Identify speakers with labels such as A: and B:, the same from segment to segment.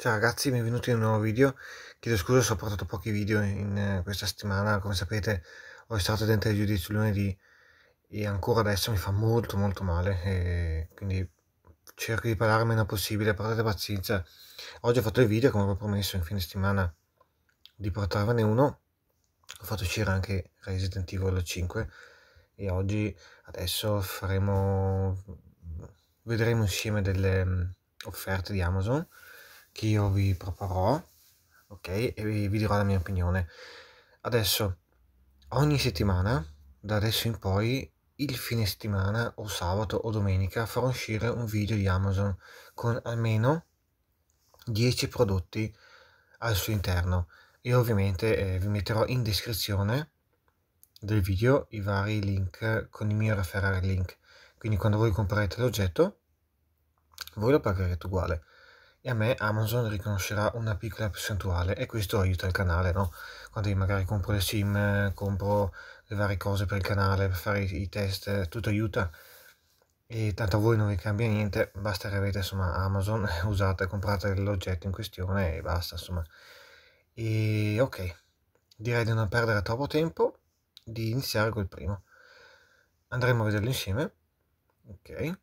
A: Ciao ragazzi, benvenuti in un nuovo video. Chiedo scusa se ho portato pochi video in eh, questa settimana, come sapete ho estratto dentro il giudizio lunedì e ancora adesso mi fa molto molto male, quindi cerco di parlare meno possibile, portate pazienza. Oggi ho fatto il video, come avevo promesso in fine settimana, di portarvene uno. Ho fatto uscire anche Resident Evil 5 e oggi adesso faremo... vedremo insieme delle mm, offerte di Amazon che io vi proporrò, ok? E vi, dirò la mia opinione. Adesso, ogni settimana, da adesso in poi, il fine settimana o sabato o domenica farò uscire un video di Amazon con almeno 10 prodotti al suo interno. E ovviamente eh, vi metterò in descrizione del video i vari link con il mio referral link. Quindi quando voi comprerete l'oggetto, voi lo pagherete uguale e a me Amazon riconoscerà una piccola percentuale e questo aiuta il canale, no? Quando io magari compro le sim, compro le varie cose per il canale, per fare i test, tutto aiuta e tanto a voi non vi cambia niente, basta che avete insomma Amazon, usate, comprate l'oggetto in questione e basta insomma. E ok, direi di non perdere troppo tempo, di iniziare col primo. Andremo a vederlo insieme. Ok.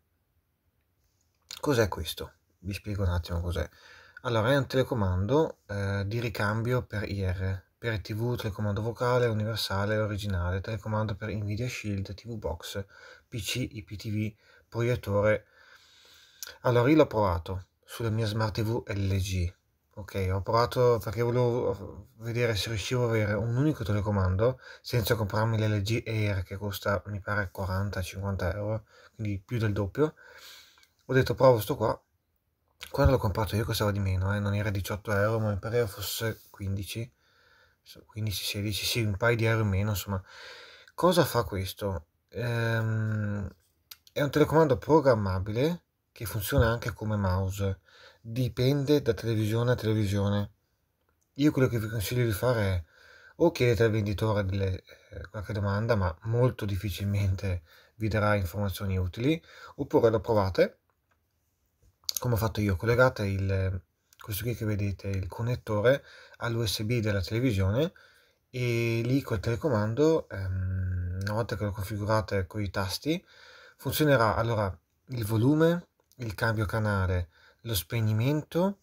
A: Cos'è questo? vi spiego un attimo cos'è. Allora, è un telecomando eh, di ricambio per IR, per TV, telecomando vocale, universale, originale, telecomando per Nvidia Shield, TV Box, PC, IPTV, proiettore. Allora, io l'ho provato sulla mia Smart TV LG, ok? Ho provato perché volevo vedere se riuscivo a avere un unico telecomando senza comprarmi l'LG Air che costa, mi pare, 40-50 euro, quindi più del doppio. Ho detto provo sto qua quando l'ho comprato io costava di meno, eh? non era 18 euro, ma mi pareva fosse 15, 15, 16, sì, un paio di euro in meno, insomma. Cosa fa questo? Ehm, è un telecomando programmabile che funziona anche come mouse, dipende da televisione a televisione. Io quello che vi consiglio di fare è o chiedete al venditore delle, eh, qualche domanda, ma molto difficilmente vi darà informazioni utili, oppure lo provate come ho fatto io, collegate il, questo qui che vedete, il connettore all'USB della televisione e lì col telecomando, ehm, una volta che lo configurate con i tasti, funzionerà allora il volume, il cambio canale, lo spegnimento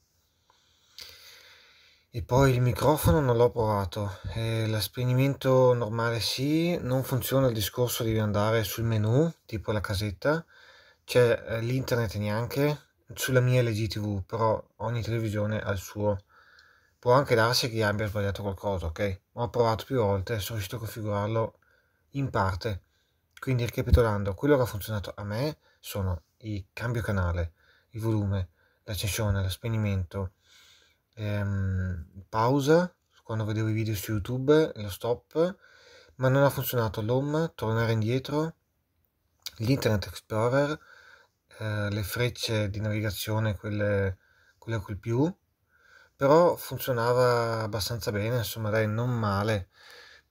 A: e poi il microfono non l'ho provato, eh, lo spegnimento normale sì, non funziona il discorso di andare sul menu, tipo la casetta, c'è eh, l'internet neanche, sulla mia LG TV, però ogni televisione ha il suo. Può anche darsi che abbia sbagliato qualcosa, ok? Ho provato più volte e sono riuscito a configurarlo in parte. Quindi ricapitolando, quello che ha funzionato a me sono il cambio canale, il volume, l'accensione, lo spegnimento, ehm, pausa quando vedevo i video su YouTube, lo stop, ma non ha funzionato l'home, tornare indietro, l'Internet Explorer, eh, le frecce di navigazione, quelle, quelle col più, però funzionava abbastanza bene, insomma dai, non male.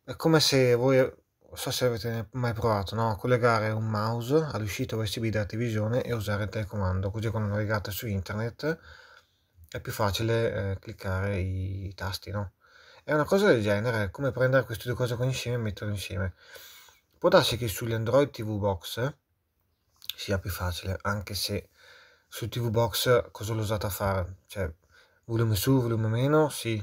A: È come se voi, non so se avete mai provato, no? collegare un mouse all'uscita USB da televisione e usare il telecomando, così quando navigate su internet è più facile eh, cliccare i, tasti, no? È una cosa del genere, come prendere queste due cose insieme e metterle insieme. Può darsi che sugli Android TV Box sia più facile, anche se su TV Box cosa l'ho usata a fare? Cioè, volume su, volume meno, sì.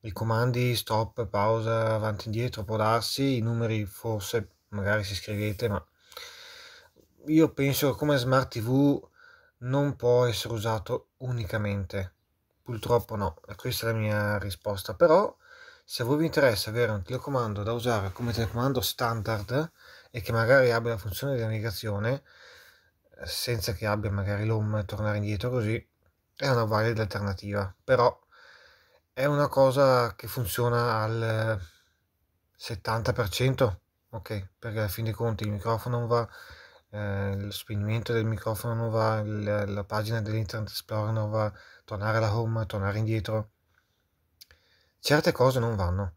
A: I comandi stop, pausa, avanti e indietro, può darsi, i numeri forse, magari si scrivete, ma io penso che come smart TV non può essere usato unicamente. Purtroppo no, questa è la mia risposta, però se a voi vi interessa avere un telecomando da usare come telecomando standard e che magari abbia la funzione di navigazione, senza che abbia magari l'home tornare indietro così è una valida alternativa però è una cosa che funziona al 70% ok perché alla fine dei conti il microfono non va eh, lo spegnimento del microfono non va la, la pagina dell'internet explorer non va tornare alla home tornare indietro certe cose non vanno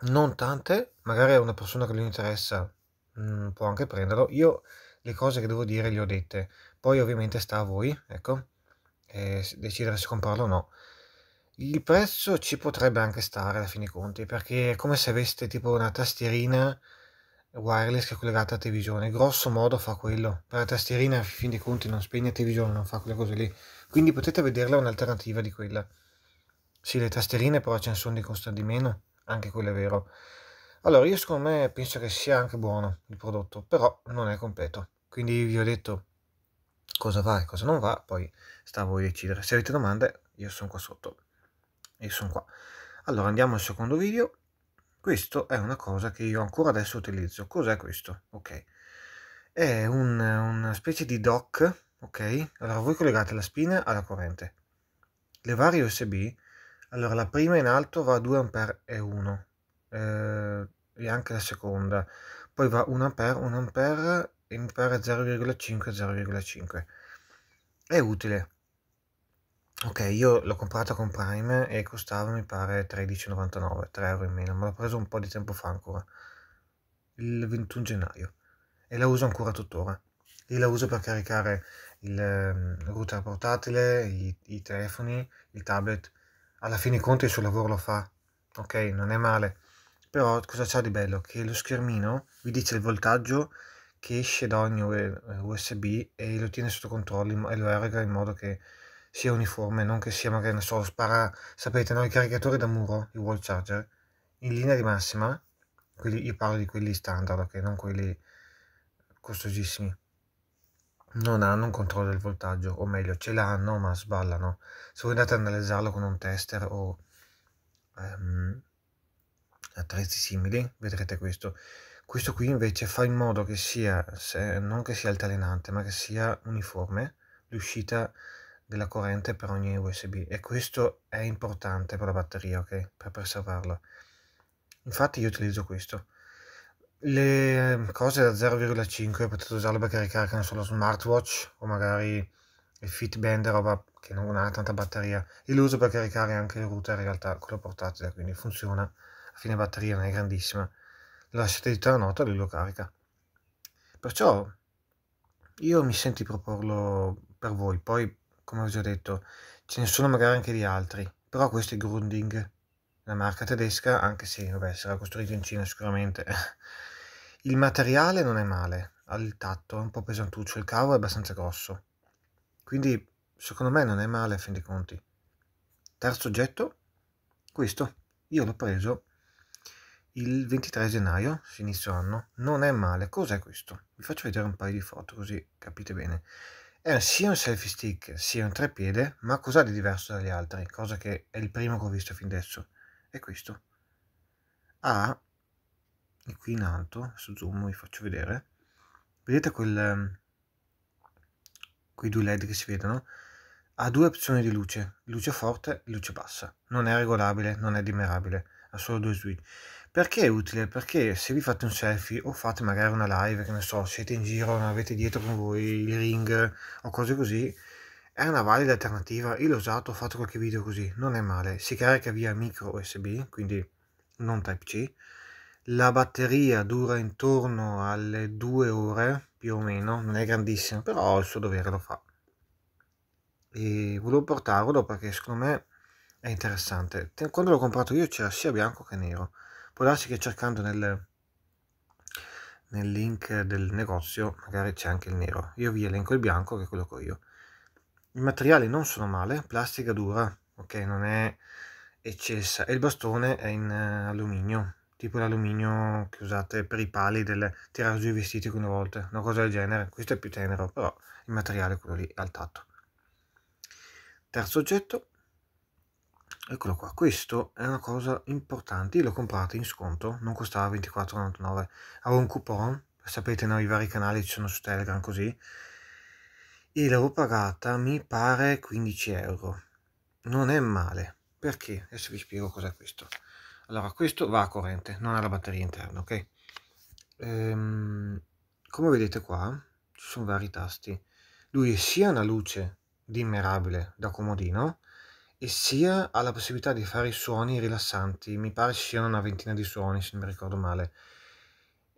A: non tante magari una persona che gli interessa mh, mm, può anche prenderlo io le cose che devo dire le ho dette. Poi ovviamente sta a voi, ecco, decidere se comprarlo o no. Il prezzo ci potrebbe anche stare alla fine conti, perché è come se aveste tipo una tastierina wireless che è collegata a televisione, grosso modo fa quello. Per la tastierina, a fin dei conti, non spegne televisione, non fa quelle cose lì. Quindi potete vederla un'alternativa di quella. Sì, le tastierine però ce ne sono di costa di meno, anche quello è vero. Allora, io secondo me penso che sia anche buono il prodotto, però non è completo. Quindi vi ho detto cosa va e cosa non va, poi sta a voi decidere. Se avete domande, io sono qua sotto. Io sono qua. Allora, andiamo al secondo video. Questo è una cosa che io ancora adesso utilizzo. Cos'è questo? Ok. È un, una specie di dock, ok? Allora, voi collegate la spina alla corrente. Le varie USB, allora la prima in alto va 2A e 1, eh, e anche la seconda. Poi va 1A, 1A mi pare 0,5 0,5 è utile ok io l'ho comprata con prime e costava mi pare 13,99 3 euro in meno ma l'ho preso un po' di tempo fa ancora il 21 gennaio e la uso ancora tuttora lì la uso per caricare il ehm, router portatile i, i telefoni il tablet alla fine i conti il suo lavoro lo fa ok non è male però cosa c'ha di bello che lo schermino vi dice il voltaggio che esce da ogni USB eh, e lo tiene sotto controllo e lo erga in modo che sia uniforme, non che sia magari, non so, spara, sapete, no, i caricatori da muro, i wall charger, in linea di massima, quelli, io parlo di quelli standard, ok, non quelli costosissimi, non hanno un controllo del voltaggio, o meglio, ce l'hanno ma sballano. Se voi andate ad analizzarlo con un tester o um, attrezzi simili, vedrete questo. Questo qui invece fa in modo che sia, se, non che sia altalenante, ma che sia uniforme l'uscita della corrente per ogni USB e questo è importante per la batteria, ok? Per preservarla. Infatti io utilizzo questo. Le ehm, cose da 0,5 potete usarle per caricare che ne smartwatch o magari il Fitband, roba che non ha tanta batteria. Io lo uso per caricare anche il router in realtà, quello portatile, quindi funziona. A fine batteria non è grandissima lasciate editare la nota e lui lo carica. Perciò io mi sento di proporlo per voi, poi come ho già detto ce ne sono magari anche di altri, però questo è Grunding, la marca tedesca, anche se vabbè, sarà costruito in Cina sicuramente. Il materiale non è male, al tatto è un po' pesantuccio, il cavo è abbastanza grosso, quindi secondo me non è male a fin dei conti. Terzo oggetto, questo, io l'ho preso il 23 gennaio, inizio anno, non è male. Cos'è questo? Vi faccio vedere un paio di foto così capite bene. È sia un selfie stick sia un treppiede, ma cos'ha di diverso dagli altri? Cosa che è il primo che ho visto fin adesso. È questo. Ha, qui in alto, su zoom vi faccio vedere, vedete quel, ehm, quei due led che si vedono? Ha due opzioni di luce, luce forte e luce bassa. Non è regolabile, non è dimerabile, ha solo due switch. Perché è utile? Perché se vi fate un selfie o fate magari una live, che ne so, siete in giro, non avete dietro con voi il ring o cose così, è una valida alternativa. Io l'ho usato, ho fatto qualche video così, non è male. Si carica via micro USB, quindi non Type-C. La batteria dura intorno alle due ore più o meno, non è grandissima, però il suo dovere lo fa. E volevo portarlo perché secondo me è interessante. Quando l'ho comprato io c'era sia bianco che nero. Può darsi che cercando nel, nel link del negozio magari c'è anche il nero. Io vi elenco il bianco che è quello che ho io. I materiali non sono male, plastica dura, ok, non è eccessa. E il bastone è in eh, alluminio, tipo l'alluminio che usate per i pali del tirare giù i vestiti con una volta, una cosa del genere. Questo è più tenero, però il materiale è quello lì al tatto. Terzo oggetto, eccolo qua questo è una cosa importante io l'ho comprato in sconto non costava 24,99 avevo un coupon sapete nei no? vari canali ci sono su telegram così e l'avevo pagata mi pare 15 euro non è male perché adesso vi spiego cos'è questo allora questo va a corrente non ha la batteria interna ok ehm, come vedete qua ci sono vari tasti lui è sia una luce dimmerabile da comodino e sia ha la possibilità di fare i suoni rilassanti. Mi pare siano una ventina di suoni, se non mi ricordo male.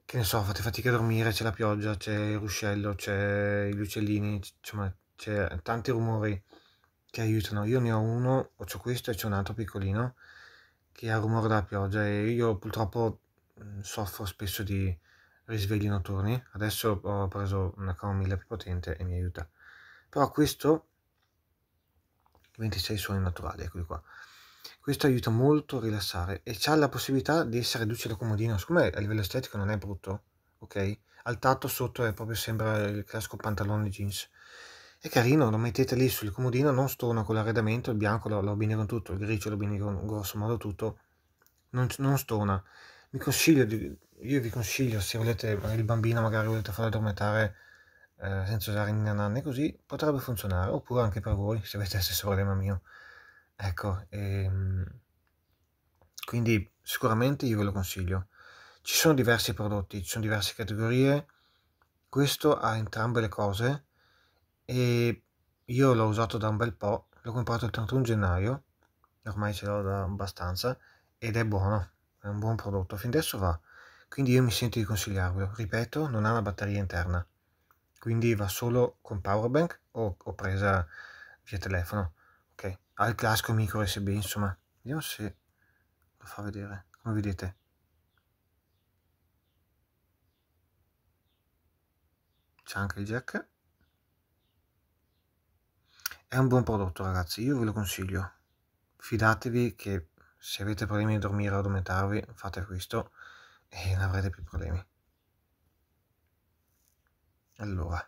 A: Che ne so, fate fatica a dormire, c'è la pioggia, c'è il ruscello, c'è gli uccellini, insomma, c'è tanti rumori che aiutano. Io ne ho uno, o c'ho questo e c'è un altro piccolino che ha rumore della pioggia e io purtroppo mm, soffro spesso di risvegli notturni. Adesso ho preso una camomilla più potente e mi aiuta. Però questo 26 suoni naturali, eccoli qua. Questo aiuta molto a rilassare e c'ha la possibilità di essere duce da comodino, siccome a livello estetico non è brutto, ok? Al tatto sotto è proprio sembra il classico pantalone jeans. È carino, lo mettete lì sul comodino, non stona con l'arredamento, il bianco lo, lo abbinano tutto, il grigio lo abbinano grosso modo tutto, non, non stona. Vi consiglio, di, io vi consiglio se volete, magari il bambino magari volete farlo addormentare eh, senza usare ingannanne così potrebbe funzionare, oppure anche per voi se avete lo stesso problema mio. Ecco, ehm, quindi sicuramente io ve lo consiglio. Ci sono diversi prodotti, ci sono diverse categorie, questo ha entrambe le cose e io l'ho usato da un bel po', l'ho comprato il 31 gennaio, ormai ce l'ho da abbastanza ed è buono, è un buon prodotto, fin adesso va. Quindi io mi sento di consigliarvelo, ripeto, non ha una batteria interna quindi va solo con powerbank o, o presa via telefono ok ha il classico micro usb insomma vediamo se lo fa vedere come vedete c'è anche il jack è un buon prodotto ragazzi io ve lo consiglio fidatevi che se avete problemi a dormire o ad addormentarvi fate questo e non avrete più problemi allora,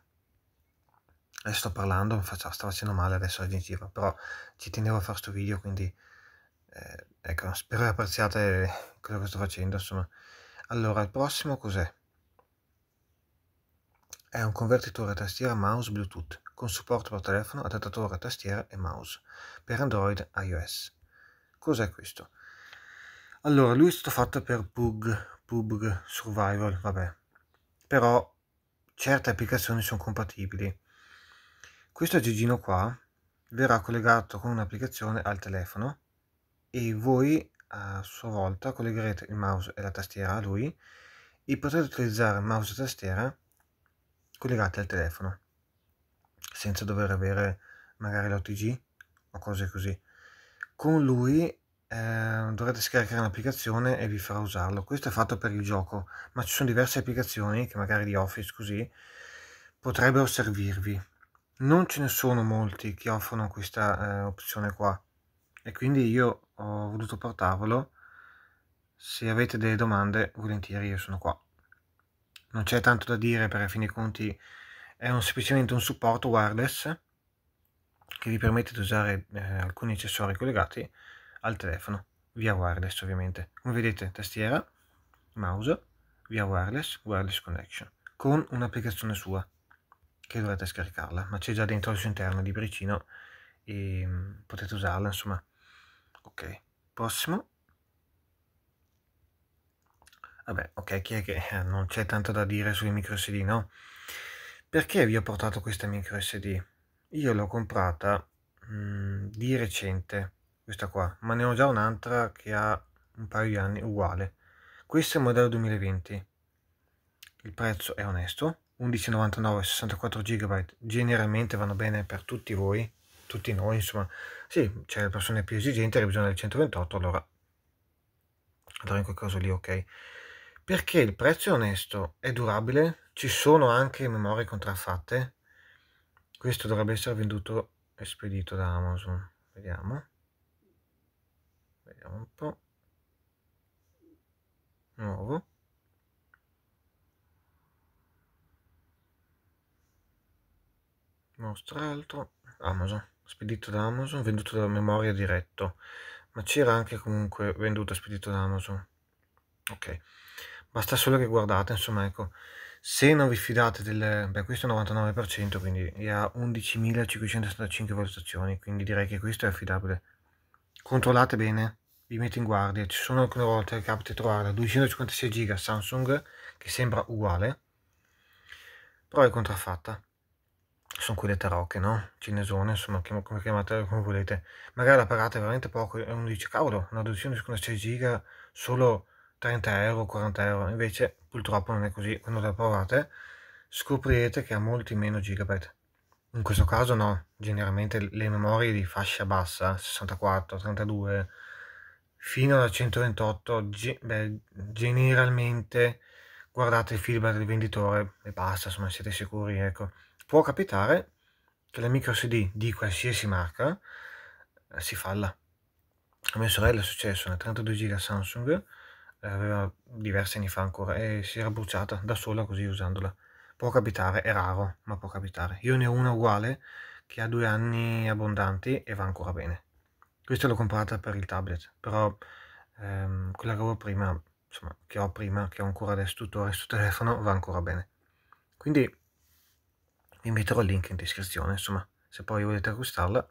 A: adesso sto parlando, faccio, sta facendo male adesso la gengiva, però ci tenevo a fare questo video, quindi eh, ecco, spero apprezziate eh, quello che sto facendo, insomma. Allora, il prossimo cos'è? È un convertitore tastiera mouse Bluetooth con supporto per telefono, adattatore tastiera e mouse per Android iOS. Cos'è questo? Allora, lui è stato fatto per Pug, Pug Survival, vabbè. Però certe applicazioni sono compatibili. Questo gigino qua verrà collegato con un'applicazione al telefono e voi a sua volta collegherete il mouse e la tastiera a lui e potrete utilizzare mouse e tastiera collegate al telefono senza dover avere magari l'OTG o cose così. Con lui Ehm, dovrete scaricare un'applicazione e vi farà usarlo. Questo è fatto per il gioco, ma ci sono diverse applicazioni che magari di Office così potrebbero servirvi. Non ce ne sono molti che offrono questa eh, opzione qua e quindi io ho voluto portarlo. Se avete delle domande, volentieri io sono qua. Non c'è tanto da dire perché a fine dei conti è un, semplicemente un supporto wireless che vi permette di usare eh, alcuni accessori collegati al telefono via wireless ovviamente. Come vedete, tastiera, mouse, via wireless, wireless connection, con un'applicazione sua che dovrete scaricarla, ma c'è già dentro al suo interno libricino e mm, potete usarla, insomma. Ok, prossimo. Vabbè, ok, chi è che eh, non c'è tanto da dire sui micro SD, no? Perché vi ho portato questa micro SD? Io l'ho comprata mh, mm, di recente questa qua, ma ne ho già un'altra che ha un paio di anni uguale. Questo è il modello 2020. Il prezzo è onesto, 11,99 64 GB generalmente vanno bene per tutti voi, tutti noi, insomma. Sì, c'è le persone più esigenti che bisogna del 128, allora allora in quel caso lì ok. Perché il prezzo è onesto, è durabile, ci sono anche memorie contraffatte. Questo dovrebbe essere venduto e spedito da Amazon. Vediamo vediamo un po' nuovo mostra altro Amazon spedito da Amazon venduto da memoria diretto ma c'era anche comunque venduto spedito da Amazon ok basta solo che guardate insomma ecco se non vi fidate del beh questo è 99% quindi è a 11.575 valutazioni quindi direi che questo è affidabile controllate bene vi metto in guardia, ci sono alcune volte che capita trovare la 256 giga Samsung che sembra uguale, però è contraffatta. Sono quelle tarocche, no? Cinesone, insomma, come chiamate come volete. Magari la pagate veramente poco e uno dice, cavolo, una 256 giga solo 30 euro, 40 euro. Invece purtroppo non è così, quando la provate scoprirete che ha molti meno gigabyte. In questo caso no, generalmente le memorie di fascia bassa, 64, 32, fino alla 128 ge beh, generalmente guardate il feedback del venditore e basta, insomma siete sicuri, ecco. Può capitare che la micro SD di qualsiasi marca eh, si falla. A mia sorella è successo, una 32 giga Samsung, eh, aveva diversi anni fa ancora, e si era bruciata da sola così usandola. Può capitare, è raro, ma può capitare. Io ne ho una uguale che ha due anni abbondanti e va ancora bene. Questa l'ho comprata per il tablet, però ehm, quella che avevo prima, insomma, che ho prima, che ho ancora adesso tuttora sul telefono, va ancora bene. Quindi vi metterò il link in descrizione, insomma, se poi volete acquistarla,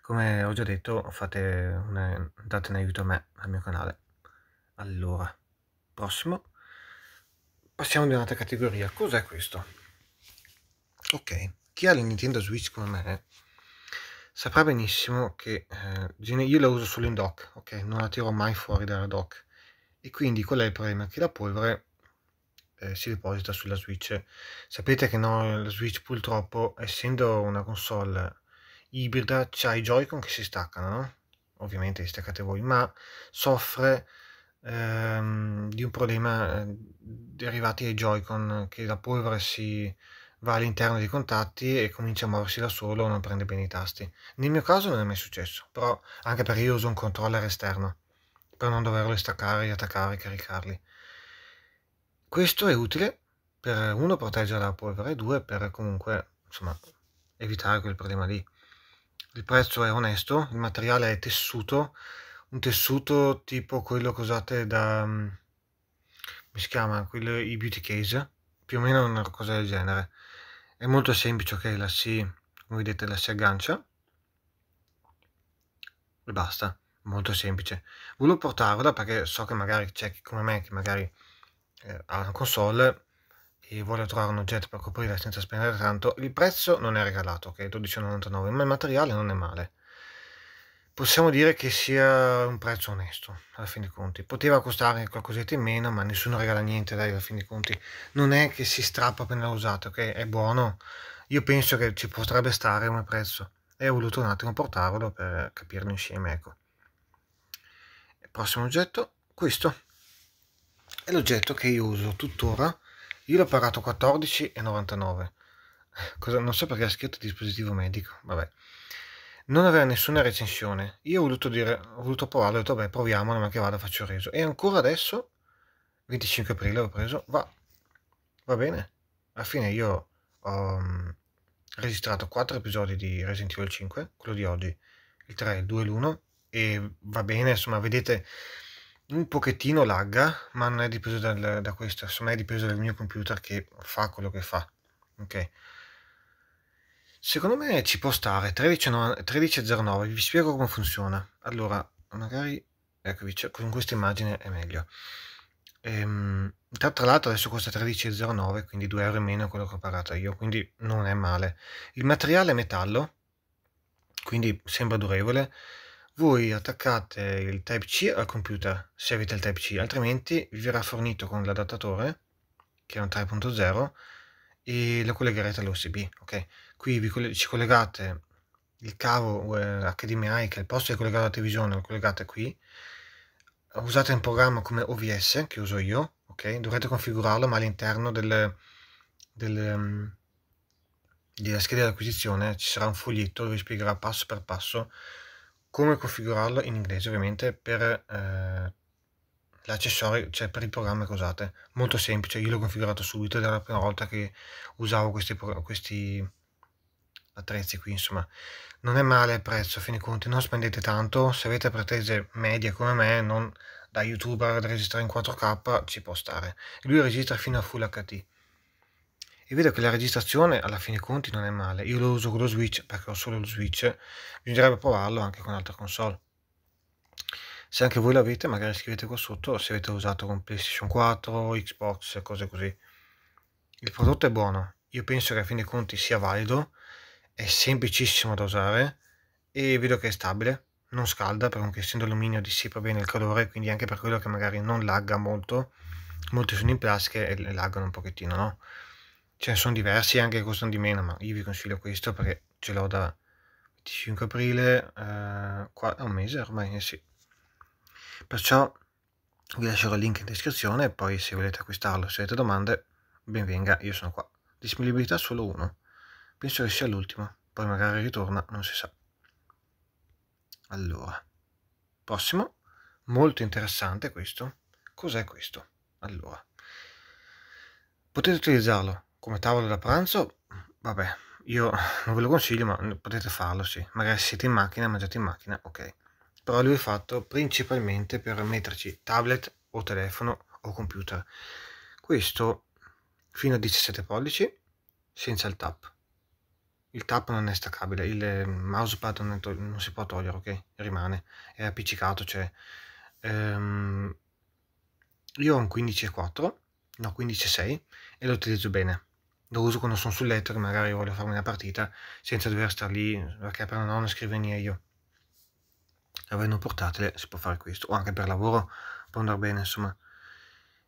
A: come ho già detto, fate una, date un aiuto a me, al mio canale. Allora, prossimo. Passiamo ad un'altra categoria. Cos'è questo? Ok, chi ha la Nintendo Switch come me saprà benissimo che eh, io la uso solo in dock, ok? Non la tiro mai fuori dalla dock. E quindi qual è il problema? Che la polvere eh, si deposita sulla Switch. Sapete che no, la Switch purtroppo, essendo una console ibrida, ha i Joy-Con che si staccano, no? Ovviamente li staccate voi, ma soffre ehm, di un problema eh, derivato dai Joy-Con, che la polvere si va all'interno dei contatti e comincia a muoversi da solo, non prende bene i tasti. Nel mio caso non è mai successo, però anche perché io uso un controller esterno, per non doverlo staccare, attaccare, caricarli. Questo è utile per uno proteggere la polvere e due per comunque insomma, evitare quel problema lì. Il prezzo è onesto, il materiale è tessuto, un tessuto tipo quello che usate da... Mi mm, si chiama? Quello, I beauty case più o meno una cosa del genere. È molto semplice, ok, la si, come vedete, la si aggancia e basta, molto semplice. Volevo portarla perché so che magari c'è chi come me che magari eh, ha una console e vuole trovare un oggetto per coprirla senza spendere tanto. Il prezzo non è regalato, ok, 12,99, ma il materiale non è male possiamo dire che sia un prezzo onesto, alla fine dei conti. Poteva costare qualcosetta in meno, ma nessuno regala niente, dai, alla fin dei conti. Non è che si strappa appena usato, che è buono. Io penso che ci potrebbe stare come prezzo. E ho voluto un attimo portarlo per capirlo insieme, ecco. Il prossimo oggetto, questo. È l'oggetto che io uso tuttora. Io l'ho pagato 14,99. non so perché ha scritto dispositivo medico, vabbè non aveva nessuna recensione. Io ho voluto, dire, ho voluto provarlo, ho detto beh proviamolo, ma che vada faccio reso. E ancora adesso, 25 aprile l'ho preso, va, va bene. Alla fine io ho mm, registrato 4 episodi di Resident Evil 5, quello di oggi, il 3, il 2 e l'1, e va bene, insomma, vedete, un pochettino lagga, ma non è dipeso dal, da questo, insomma è dipeso dal mio computer che fa quello che fa, ok? Secondo me ci può stare 13,09, vi spiego come funziona. Allora, magari, eccovi, con questa immagine è meglio. Ehm, tra, tra l'altro adesso costa 13,09, quindi 2 euro in meno quello che ho pagato io, quindi non è male. Il materiale è metallo, quindi sembra durevole. Voi attaccate il Type-C al computer, se avete il Type-C, altrimenti vi verrà fornito con l'adattatore, che è un 3.0, e lo collegherete all'USB, ok? qui vi, ci collegate il cavo HDMI eh, che il posto di collegare la televisione lo collegate qui usate un programma come OVS che uso io ok dovrete configurarlo ma all'interno del, del, mm, della scheda di acquisizione ci sarà un foglietto dove vi spiegherà passo per passo come configurarlo in inglese ovviamente per eh, l'accessorio cioè per il programma che usate molto semplice io l'ho configurato subito ed era la prima volta che usavo questi, questi attrezzi qui insomma non è male il prezzo a fine conti non spendete tanto se avete pretese medie come me non da youtuber da registrare in 4k ci può stare lui registra fino a full hd e vedo che la registrazione alla fine conti non è male io lo uso con lo switch perché ho solo lo switch bisognerebbe provarlo anche con altre console se anche voi l'avete magari scrivete qua sotto se avete usato con playstation 4 xbox cose così il prodotto è buono io penso che a fine conti sia valido è semplicissimo da usare e vedo che è stabile, non scalda, perché essendo alluminio dissipa bene il calore, quindi anche per quello che magari non lagga molto, molti sono in plastica e laggano un pochettino, no? Ce ne sono diversi anche che costano di meno, ma io vi consiglio questo perché ce l'ho da 25 aprile, eh, qua, un mese ormai, eh sì. Perciò vi lascerò il link in descrizione e poi se volete acquistarlo, se avete domande, ben venga, io sono qua. Disponibilità solo uno. Penso che sia l'ultima, poi magari ritorna, non si sa. Allora, prossimo, molto interessante questo. Cos'è questo? Allora, potete utilizzarlo come tavolo da pranzo, vabbè, io non ve lo consiglio, ma potete farlo, sì. Magari siete in macchina, mangiate in macchina, ok. Però lui è fatto principalmente per metterci tablet o telefono o computer. Questo fino a 17 pollici, senza il tap il tap non è staccabile, il ehm, mousepad non, non, si può togliere, ok? Rimane, è appiccicato, cioè... Ehm, io ho un 15.4, no 15.6 e lo utilizzo bene. Lo uso quando sono sul letto e magari voglio farmi una partita senza dover stare lì, perché per non ho scrive niente io. Avendo un portatile si può fare questo, o anche per lavoro può andare bene, insomma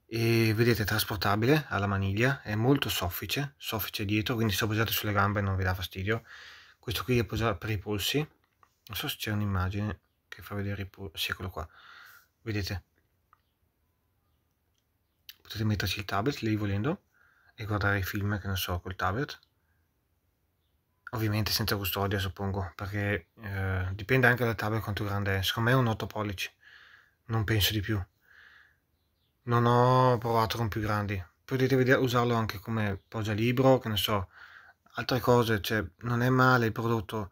A: e vedete è trasportabile alla maniglia, è molto soffice, soffice dietro, quindi se appoggiate sulle gambe non vi dà fastidio. Questo qui è posato per i polsi, non so se c'è un'immagine che fa vedere i polsi, sì, eccolo qua, vedete. Potete metterci il tablet lei volendo e guardare i film, che non so, col tablet. Ovviamente senza custodia suppongo, perché eh, dipende anche dal tablet quanto grande è, secondo me è un 8 pollici, non penso di più non ho provato con più grandi. Potete vedere, usarlo anche come libro che ne so, altre cose, cioè non è male il prodotto.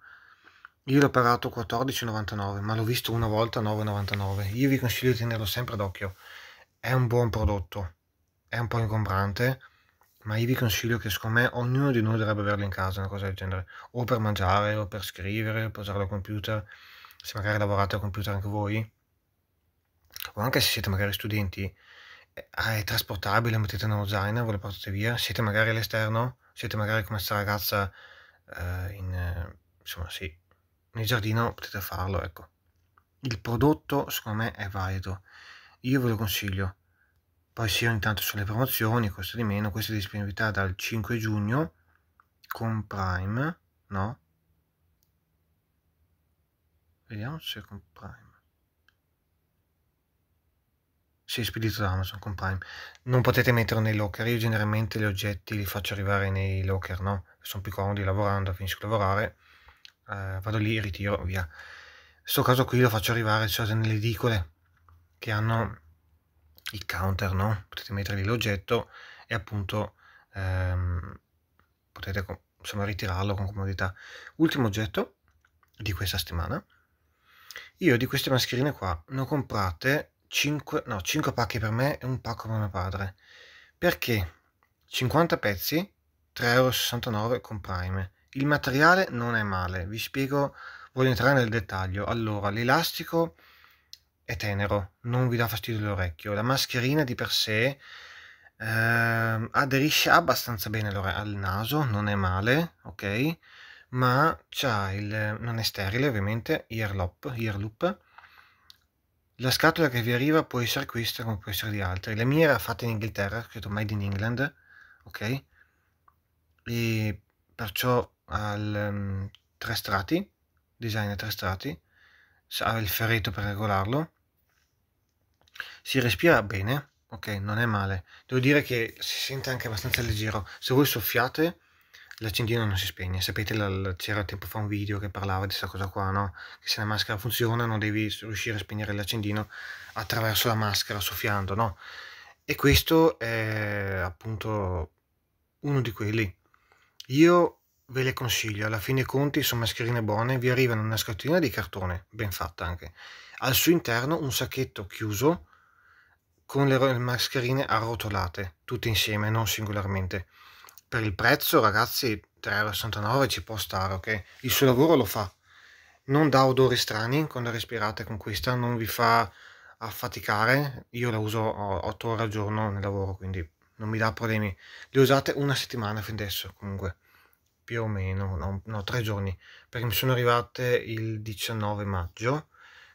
A: Io l'ho pagato 14,99, ma l'ho visto una volta 9,99. Io vi consiglio di tenerlo sempre d'occhio. È un buon prodotto, è un po' ingombrante, ma io vi consiglio che secondo me ognuno di noi dovrebbe averlo in casa, una cosa del genere, o per mangiare, o per scrivere, o per usare il computer, se magari lavorate al computer anche voi, o anche se siete magari studenti, ah, è trasportabile, mettete nello zaino, ve lo portate via, siete magari all'esterno, siete magari come sta ragazza eh, in, eh, insomma, sì, nel giardino, potete farlo, ecco. Il prodotto secondo me è valido, io ve lo consiglio. Poi sì, ogni tanto sulle promozioni, costa di meno, questa è disponibilità dal 5 giugno con Prime, no? Vediamo se con Prime si è spedito da Amazon con Prime. Non potete metterlo nei locker, io generalmente gli oggetti li faccio arrivare nei locker, no? Sono più comodi lavorando, finisco di lavorare, eh, vado lì, ritiro, via. In questo caso qui lo faccio arrivare cioè, nelle edicole che hanno il counter, no? Potete mettergli l'oggetto e appunto ehm, potete insomma, ritirarlo con comodità. Ultimo oggetto di questa settimana. Io di queste mascherine qua ne ho comprate 5, no, 5 pacchi per me e un pacco per mio padre. Perché 50 pezzi, 3,69€ con prime. Il materiale non è male, vi spiego, voglio entrare nel dettaglio. Allora, l'elastico è tenero, non vi dà fastidio l'orecchio. La mascherina di per sé eh, aderisce abbastanza bene al naso, non è male, ok? Ma c'ha il, non è sterile ovviamente, ear loop, ear la scatola che vi arriva può essere questa come può essere di altri. La mia era fatta in Inghilterra, scritto Made in England, ok? E perciò ha um, tre strati, design a tre strati, ha il ferretto per regolarlo, si respira bene, ok, non è male. Devo dire che si sente anche abbastanza leggero. Se voi soffiate l'accendino non si spegne. Sapete, c'era tempo fa un video che parlava di questa cosa qua, no? Che se la maschera funziona non devi riuscire a spegnere l'accendino attraverso la maschera, soffiando, no? E questo è appunto uno di quelli. Io ve le consiglio, alla fine conti sono mascherine buone, vi arrivano una scatolina di cartone, ben fatta anche. Al suo interno un sacchetto chiuso con le mascherine arrotolate, tutte insieme, non singolarmente per il prezzo, ragazzi, 3,69 euro ci può stare, ok? Il suo lavoro lo fa. Non dà odori strani quando respirate con questa, non vi fa affaticare. Io la uso 8 ore al giorno nel lavoro, quindi non mi dà problemi. Le usate una settimana fin adesso, comunque. Più o meno, no, no, tre giorni. Perché mi sono arrivate il 19 maggio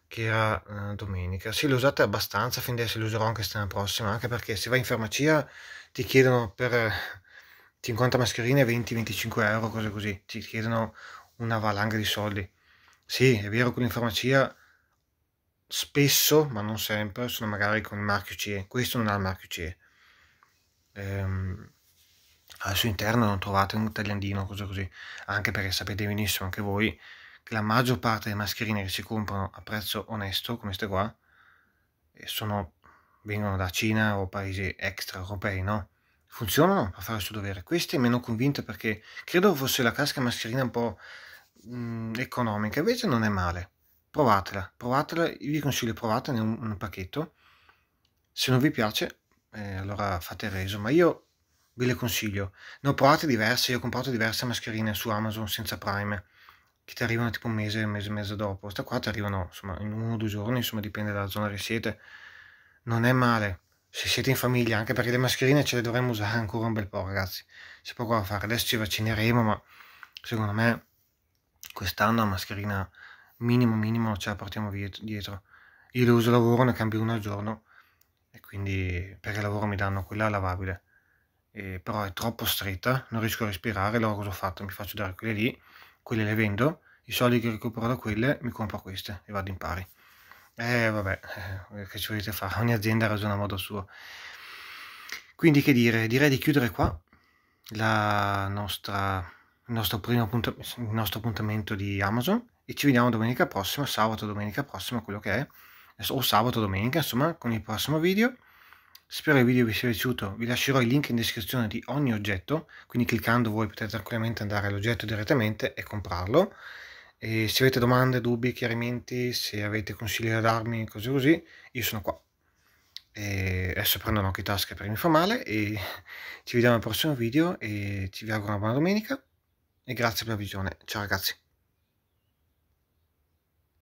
A: che era eh, domenica. Sì, le usate abbastanza, fin adesso le userò anche settimana prossima, anche perché se vai in farmacia ti chiedono per 50 mascherine 20-25 euro, cose così, ci chiedono una valanga di soldi. Sì, è vero che in farmacia spesso, ma non sempre, sono magari con il marchio CE, questo non ha il marchio CE. Ehm, al suo interno non trovate un tagliandino, cose così, anche perché sapete benissimo anche voi che la maggior parte delle mascherine che si comprano a prezzo onesto, come queste qua, eh, sono, vengono da Cina o paesi extraeuropei, no? funzionano a fare il suo dovere. Queste meno convinta perché credo fosse la casca mascherina un po' mh, mm, economica, invece non è male. Provatela, provatela, io vi consiglio provatene un, un pacchetto. Se non vi piace, eh, allora fate il reso, ma io ve le consiglio. Ne ho provate diverse, io ho comprato diverse mascherine su Amazon senza Prime, che ti arrivano tipo un mese, un mese e mezzo dopo. Sta qua ti arrivano insomma in uno o due giorni, insomma dipende dalla zona che siete. Non è male se siete in famiglia, anche perché le mascherine ce le dovremmo usare ancora un bel po', ragazzi. Si può cosa fare. Adesso ci vaccineremo, ma secondo me quest'anno la mascherina minimo minimo ce la portiamo dietro. Io le uso lavoro, ne cambio una al giorno e quindi per il lavoro mi danno quella lavabile. E, però è troppo stretta, non riesco a respirare, allora cosa ho fatto? Mi faccio dare quelle lì, quelle le vendo, i soldi che recupero da quelle mi compro queste e vado in pari. Eh vabbè, eh, che ci volete fare? Ogni azienda ragiona a modo suo. Quindi che dire, direi di chiudere qua la nostra, il nostro primo appuntamento, il nostro appuntamento di Amazon e ci vediamo domenica prossima, sabato domenica prossima, quello che è, o sabato domenica, insomma, con il prossimo video. Spero il video vi sia piaciuto, vi lascerò il link in descrizione di ogni oggetto, quindi cliccando voi potete tranquillamente andare all'oggetto direttamente e comprarlo. E se avete domande, dubbi, chiarimenti, se avete consigli da darmi, cose così, io sono qua. E adesso prendo un'occhi tasca perché mi fa male e ci vediamo al prossimo video e ci vi auguro una buona domenica e grazie per la visione. Ciao ragazzi.